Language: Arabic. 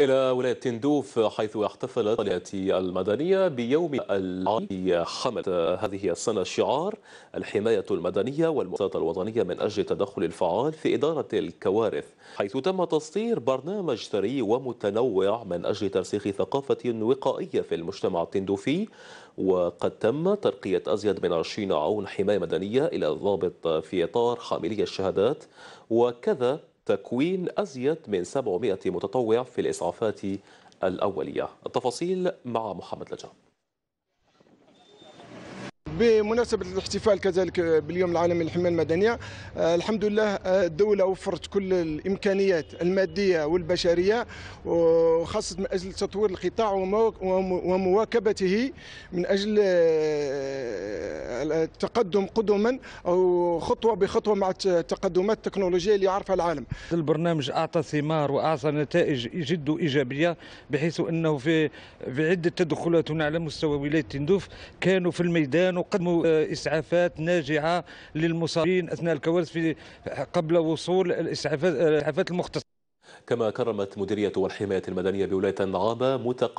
إلى ولاية تندوف حيث احتفلت الولاية المدنية بيوم العالمي حملت هذه السنة شعار الحماية المدنية والمؤسسات الوطنية من أجل التدخل الفعال في إدارة الكوارث حيث تم تصدير برنامج ثري ومتنوع من أجل ترسيخ ثقافة وقائية في المجتمع التندوفي وقد تم ترقية أزيد من 20 عون حماية مدنية إلى الضابط في إطار حاملي الشهادات وكذا تكوين أزيد من 700 متطوع في الإسعافات الأولية التفاصيل مع محمد لجان بمناسبة الاحتفال كذلك باليوم العالمي للحماية المدنية آه، الحمد لله آه، الدولة وفرت كل الإمكانيات المادية والبشرية وخاصة من أجل تطوير القطاع ومواكبته من أجل آه، التقدم قدما او خطوه بخطوه مع التقدمات التكنولوجيه اللي يعرفها العالم. البرنامج اعطى ثمار واعطى نتائج جد ايجابيه بحيث انه في في عده تدخلات هنا على مستوى ولايه تندوف كانوا في الميدان وقدموا آه، اسعافات ناجعه للمصابين اثناء الكوارث في قبل وصول الاسعافات آه، المختصه. كما كرمت مديريه الحمايه المدنيه بولايه النعامه متق